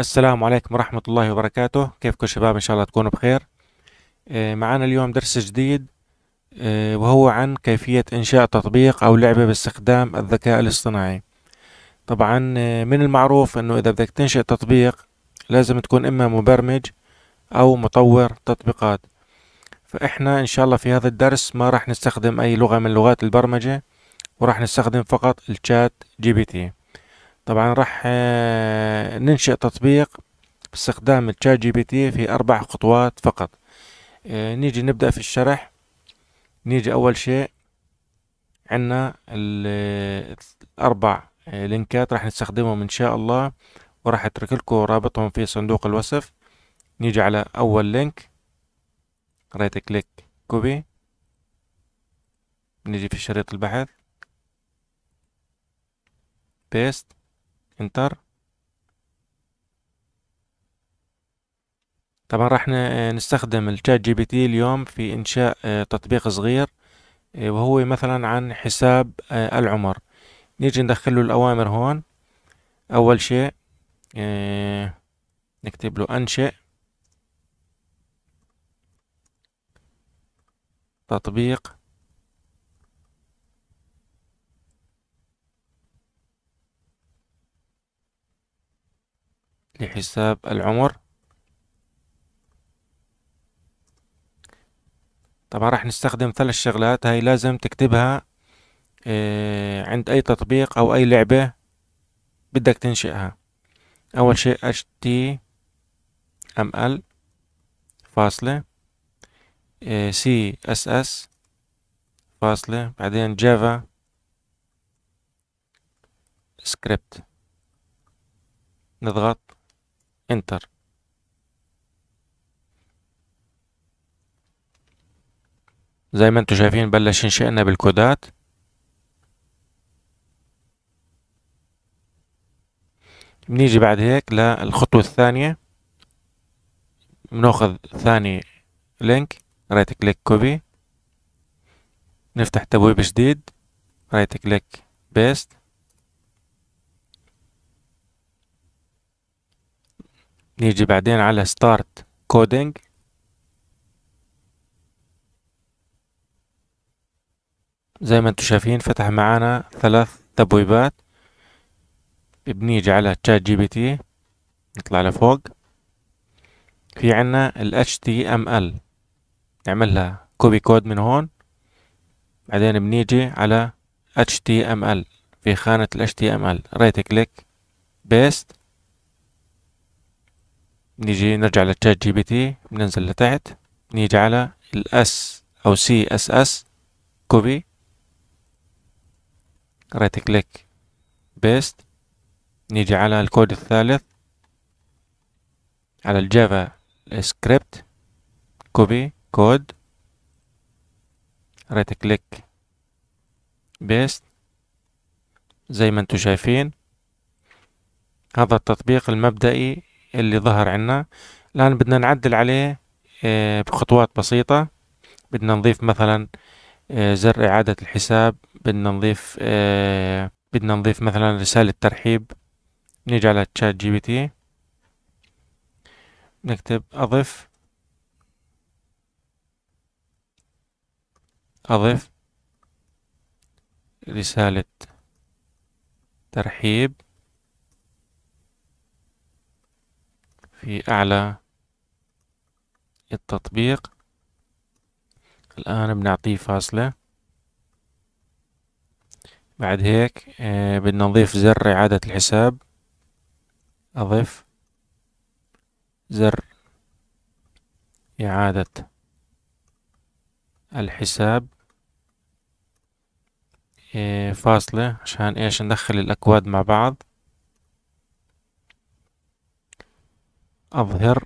السلام عليكم ورحمة الله وبركاته كيفكم شباب إن شاء الله تكونوا بخير آه، معنا اليوم درس جديد آه، وهو عن كيفية إنشاء تطبيق أو لعبة باستخدام الذكاء الاصطناعي طبعا آه، من المعروف أنه إذا بدك تنشئ تطبيق لازم تكون إما مبرمج أو مطور تطبيقات فإحنا إن شاء الله في هذا الدرس ما راح نستخدم أي لغة من لغات البرمجة وراح نستخدم فقط الشات جي بي تي طبعا راح آه، ننشئ تطبيق باستخدام الشات جي بي تي في أربع خطوات فقط آه، نيجي نبدأ في الشرح نيجي أول شيء عنا الأربع آه، لينكات راح نستخدمهم إن شاء الله وراح أترك لكم رابطهم في صندوق الوصف نيجي على أول لينك رايت كليك كوبي نيجي في شريط البحث بيست انتر طبعا راح نستخدم الشات جي بي تي اليوم في انشاء آه، تطبيق صغير آه، وهو مثلا عن حساب آه، العمر نيجي ندخل له الاوامر هون اول شيء نكتب له انشئ تطبيق لحساب العمر طبعا راح نستخدم ثلاث شغلات هاي لازم تكتبها آه، عند اي تطبيق او اي لعبة بدك تنشئها اول شيء html فاصلة آه، css فاصلة بعدين جافا سكريبت نضغط انتر زي ما انتم شايفين بلش انشئنا بالكودات بنيجي بعد هيك للخطوة الثانية بناخذ ثاني لينك رايت كليك كوبي نفتح تبويب جديد رايت كليك بيست نيجي بعدين على start coding زي ما انتم شايفين فتح معانا ثلاث تبويبات بنيجي على تشات جي بي تي نطلع لفوق في عنا ال اتش تي ام ال نعمل لها كوبي كود من هون بعدين بنيجي على اتش تي ام ال في خانة ال اتش تي ام ال رايت كليك بيست نيجي نرجع للتشات جي بي تي بننزل لتحت نيجي على الاس او سي اس اس كوبي رايت كليك بيست نيجي على الكود الثالث على الجافا سكريبت كوبي كود رايت كليك بيست زي ما انتم شايفين هذا التطبيق المبدئي اللي ظهر عنا الآن بدنا نعدل عليه آه، بخطوات بسيطة بدنا نضيف مثلا آه، زر إعادة الحساب بدنا نضيف آه، بدنا نضيف مثلا رسالة ترحيب نيجي على تشات جي بي تي نكتب أضف أضف رسالة ترحيب في أعلى التطبيق الآن بنعطيه فاصلة بعد هيك آه، بدنا نضيف زر إعادة الحساب أضف زر إعادة الحساب آه، فاصلة عشان إيش ندخل الأكواد مع بعض أظهر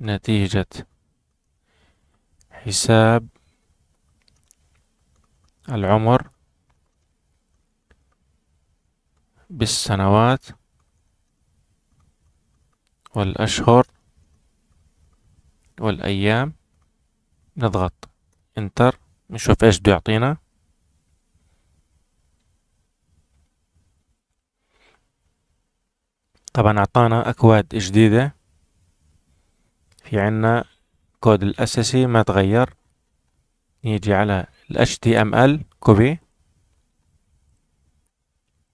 نتيجة حساب العمر بالسنوات والأشهر والأيام نضغط انتر نشوف ايش بده يعطينا طبعا اعطانا اكواد جديدة في عنا الكود الاساسي ما تغير نيجي على ال HTML كوبي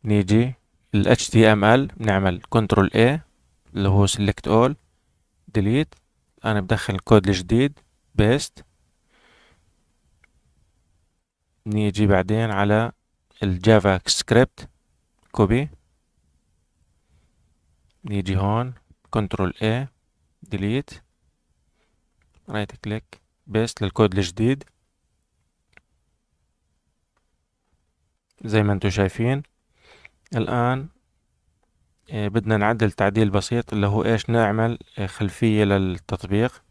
نيجي ال HTML بنعمل كنترول A اللي هو select all delete انا بدخل الكود الجديد بيست نيجي بعدين على الجافا سكريبت كوبي نيجي هون كنترول A ديليت رايت كليك بيست للكود الجديد زي ما انتو شايفين الآن آه، بدنا نعدل تعديل بسيط اللي هو ايش نعمل آه، خلفية للتطبيق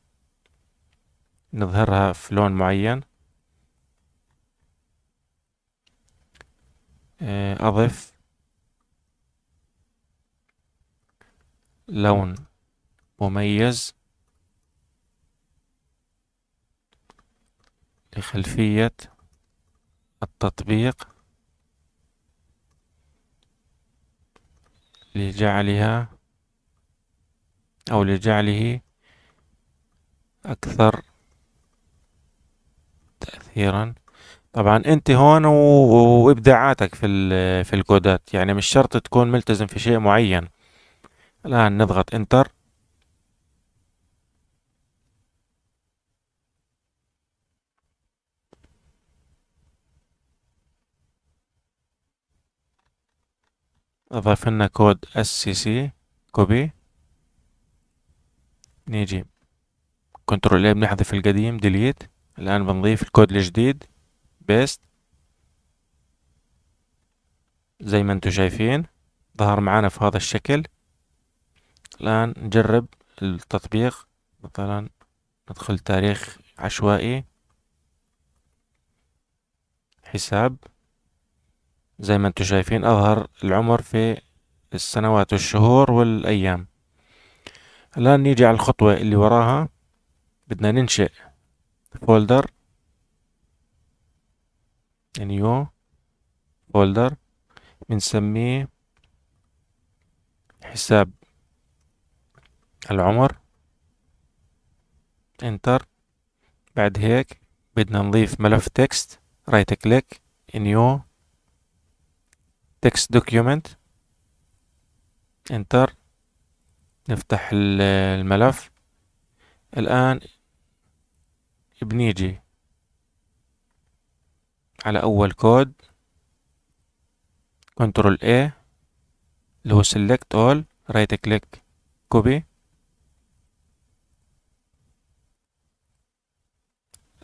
نظهرها في لون معين آه، أضف لون مميز لخلفية التطبيق لجعلها أو لجعله أكثر تأثيرا طبعا أنت هون وإبداعاتك في في الكودات يعني مش شرط تكون ملتزم في شيء معين الآن نضغط انتر أضاف لنا كود SCC كوبي نيجي كنترول A بنحذف القديم ديليت الآن بنضيف الكود الجديد بيست زي ما انتم شايفين ظهر معانا في هذا الشكل الآن نجرب التطبيق مثلا ندخل تاريخ عشوائي حساب زي ما انتم شايفين أظهر العمر في السنوات والشهور والأيام الآن نيجي على الخطوة اللي وراها بدنا ننشئ فولدر نيو فولدر بنسميه حساب العمر انتر بعد هيك بدنا نضيف ملف تكست رايت كليك نيو تكست دوكيومنت انتر نفتح الملف الآن بنيجي على أول كود كنترول A اللي هو select all right click copy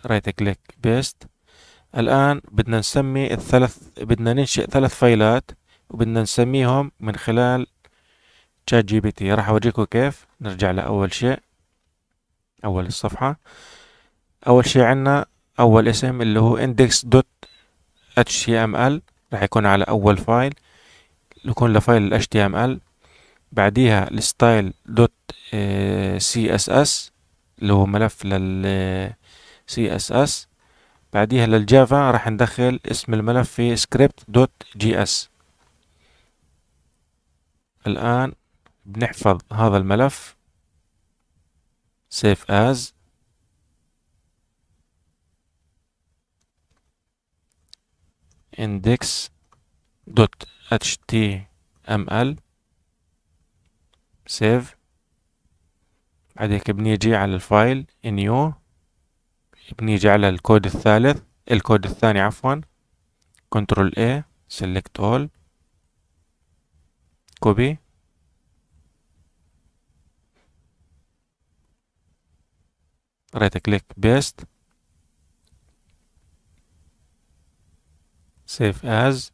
رايت كليك بيست الآن بدنا نسمي الثلاث بدنا ننشئ ثلاث فايلات وبدنا نسميهم من خلال تشات جي بي تي راح اوريكم كيف نرجع لأول شيء أول الصفحة أول شيء عندنا أول اسم اللي هو index.html دوت اتش تي ام ال راح يكون على أول فايل يكون لفايل ال HTML بعديها الستايل دوت سي اس اس اللي هو ملف لل سي اس اس بعديها للجافا راح ندخل اسم الملف في سكريبت دوت جي اس الآن بنحفظ هذا الملف سيف as index.html save بعد هيك بنيجي على الفايل new بنيجي على الكود الثالث الكود الثاني عفوا كنترول A select all copy right click paste save as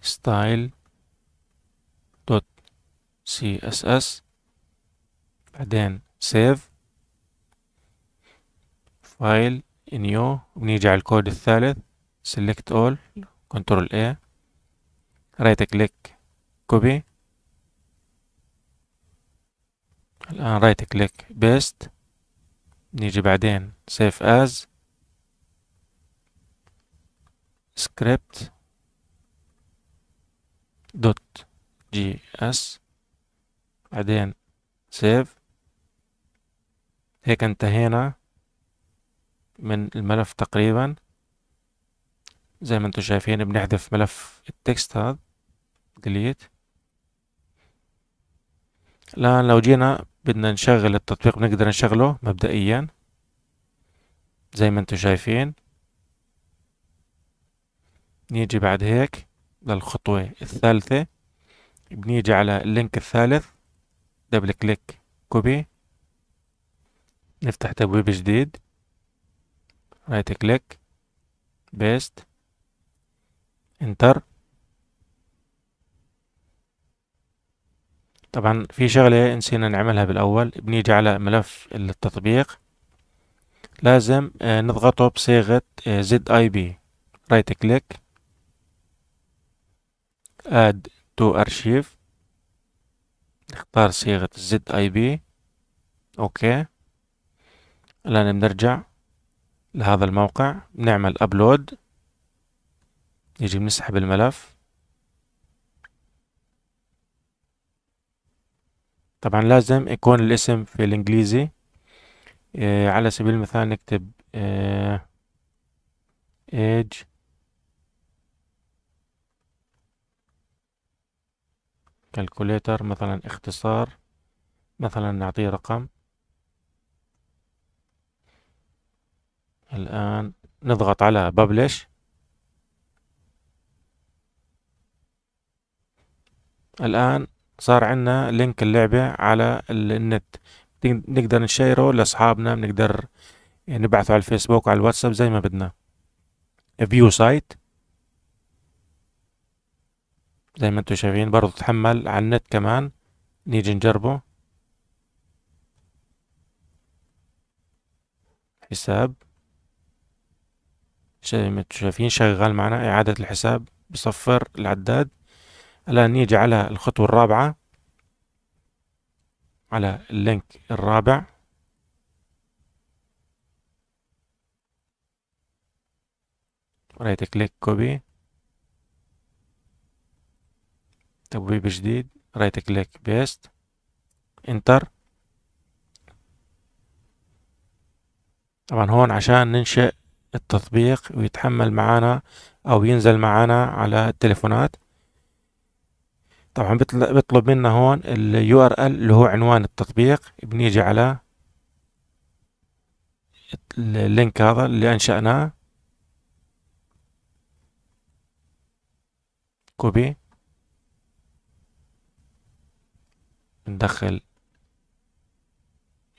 style dot css بعدين save فايل نيو بنيجي على الكود الثالث select all control A right click copy الآن right click paste نيجي بعدين save as script دوت جي اس بعدين save هيك انتهينا من الملف تقريبا زي ما انتم شايفين بنحذف ملف التكست هذا ديليت الآن لو جينا بدنا نشغل التطبيق بنقدر نشغله مبدئيا زي ما انتم شايفين نيجي بعد هيك للخطوة الثالثة بنيجي على اللينك الثالث دبل كليك كوبي نفتح تبويب جديد رايت كليك بيست انتر طبعا في شغلة نسينا نعملها بالأول بنيجي على ملف التطبيق لازم آه، نضغطه بصيغة زد اي بي رايت كليك اد تو ارشيف نختار صيغة زد اي بي اوكي الان بنرجع لهذا الموقع نعمل ابلود يجي بنسحب الملف طبعا لازم يكون الاسم في الانجليزي إيه على سبيل المثال نكتب ايج آه، كالكوليتر مثلا اختصار مثلا نعطيه رقم الآن نضغط على ببلش الآن صار عندنا لينك اللعبة على النت نقدر نشيره لأصحابنا بنقدر يعني نبعثه على الفيسبوك وعلى الواتساب زي ما بدنا فيو سايت زي ما انتم شايفين برضو تحمل على النت كمان نيجي نجربه حساب شايفين شغال معنا إعادة الحساب بصفر العداد الآن نيجي على الخطوة الرابعة على اللينك الرابع رايت كليك كوبي تبويب جديد رايت كليك بيست انتر طبعا هون عشان ننشئ التطبيق ويتحمل معانا او ينزل معانا على التليفونات طبعا بيطلب منا هون اليو ار ال اللي هو عنوان التطبيق بنيجي على اللينك هذا اللي انشأناه كوبي ندخل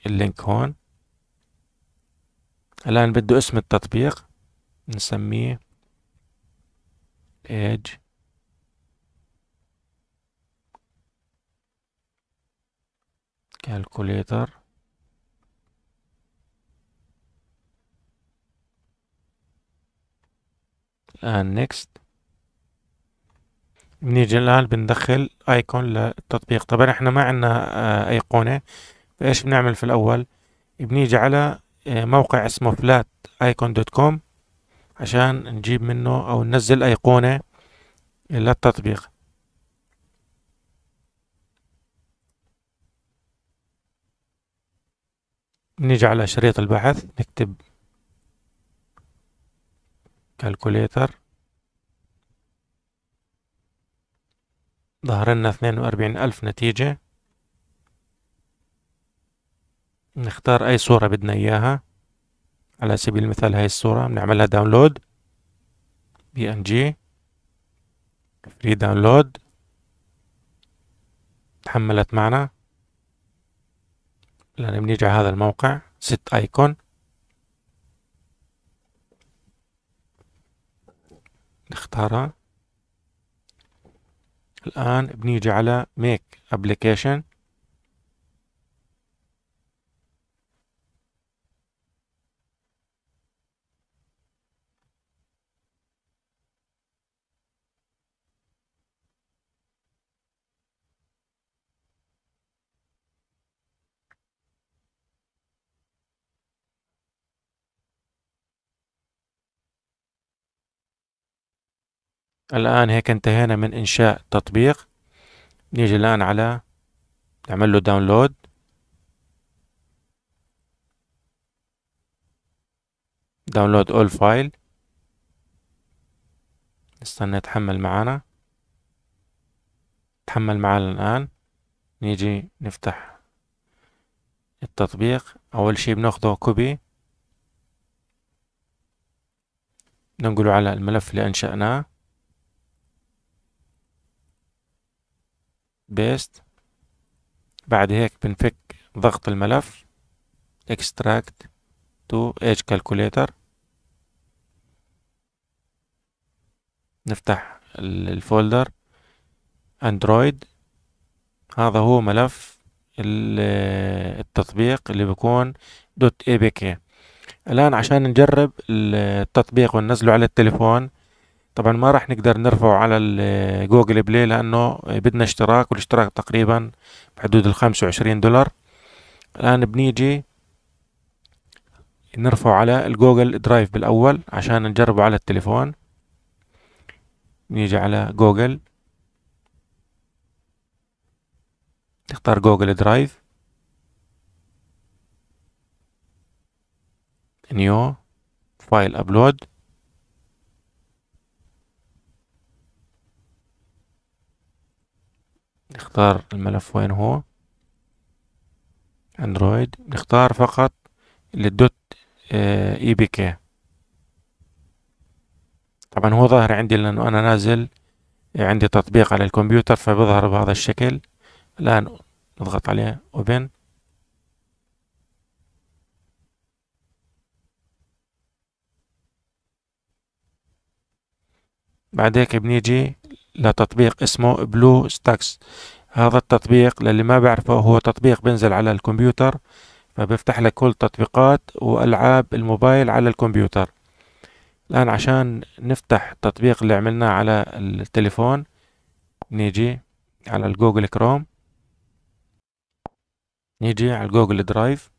اللينك هون الآن بده اسم التطبيق نسميه edge كالكوليتر الآن نيكست بنيجي الآن بندخل ايكون للتطبيق طبعا احنا ما عندنا آه، ايقونة فايش بنعمل في الأول بنيجي على موقع اسمه فلات ايكون دوت كوم عشان نجيب منه او ننزل ايقونة للتطبيق نيجي على شريط البحث نكتب كالكوليتر ظهر لنا اثنين واربعين الف نتيجة نختار أي صورة بدنا إياها على سبيل المثال هاي الصورة بنعملها داونلود بي ان جي فري داونلود تحملت معنا الآن بنيجي على هذا الموقع ست ايكون نختارها الآن بنيجي على ميك ابليكيشن الآن هيك انتهينا من إنشاء تطبيق نيجي الآن على نعمل له داونلود داونلود اول فايل نستنى يتحمل معنا تحمل معنا الآن نيجي نفتح التطبيق أول شي بناخده كوبي ننقله على الملف اللي أنشأناه بيست بعد هيك بنفك ضغط الملف extract to edge calculator نفتح الفولدر اندرويد هذا هو ملف التطبيق اللي بيكون دوت اي بي كي الان عشان نجرب التطبيق وننزله على التليفون طبعا ما راح نقدر نرفعه على جوجل بلاي لانه بدنا اشتراك والاشتراك تقريبا بحدود ال 25 دولار الان بنيجي نرفعه على الجوجل درايف بالاول عشان نجربه على التليفون نيجي على جوجل تختار جوجل درايف نيو فايل ابلود نختار الملف وين هو اندرويد نختار فقط الدوت آه، اي بي كي طبعا هو ظاهر عندي لانه انا نازل آه، عندي تطبيق على الكمبيوتر فبيظهر بهذا الشكل الان نضغط عليه اوبن بعد هيك بنيجي لتطبيق اسمه بلو ستاكس هذا التطبيق للي ما بعرفه هو تطبيق بنزل على الكمبيوتر فبيفتح لك كل تطبيقات والعاب الموبايل على الكمبيوتر الان عشان نفتح التطبيق اللي عملناه على التليفون نيجي على الجوجل كروم نيجي على جوجل درايف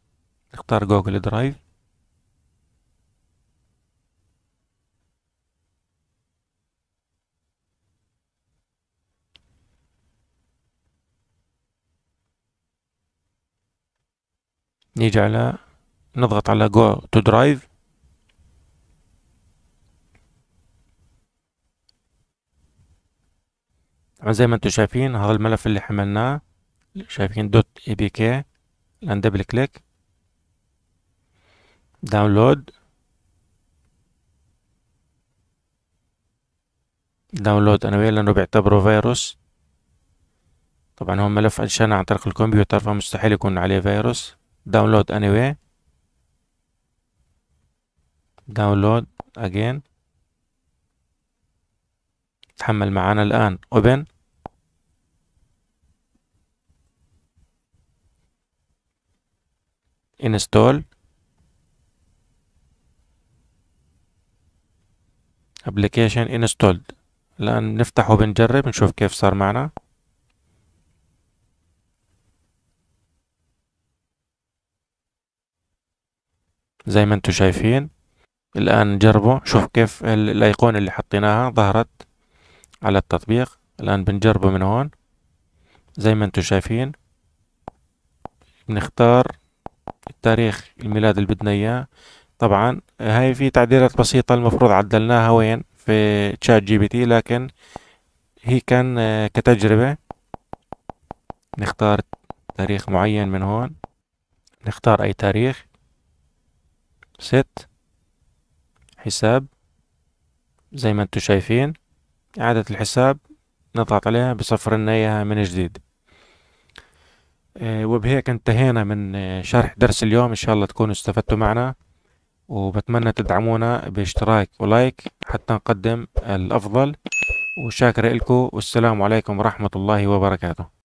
نختار جوجل درايف نيجي على نضغط على go to drive طبعا زي ما انتم شايفين هذا الملف اللي حملناه شايفين دوت اي بي كي الان دبل كليك داونلود داونلود انا لانه بيعتبره فيروس طبعا هو ملف انشأنا عن طريق الكمبيوتر فمستحيل يكون عليه فيروس download anyway download again تحمل معانا الآن open install application installed الآن نفتحه بنجرب نشوف كيف صار معنا زي ما انتم شايفين الآن نجربه شوف كيف الأيقونة اللي حطيناها ظهرت على التطبيق الآن بنجربه من هون زي ما انتم شايفين بنختار التاريخ الميلاد اللي بدنا إياه طبعا هاي في تعديلات بسيطة المفروض عدلناها وين في تشات جي بي تي لكن هي كان آه، كتجربة نختار تاريخ معين من هون نختار أي تاريخ ست حساب زي ما انتو شايفين إعادة الحساب نضغط عليها بصفر لنا إياها من جديد آه، وبهيك انتهينا من آه، شرح درس اليوم إن شاء الله تكونوا استفدتوا معنا وبتمنى تدعمونا باشتراك ولايك حتى نقدم الأفضل وشاكر لكم والسلام عليكم ورحمة الله وبركاته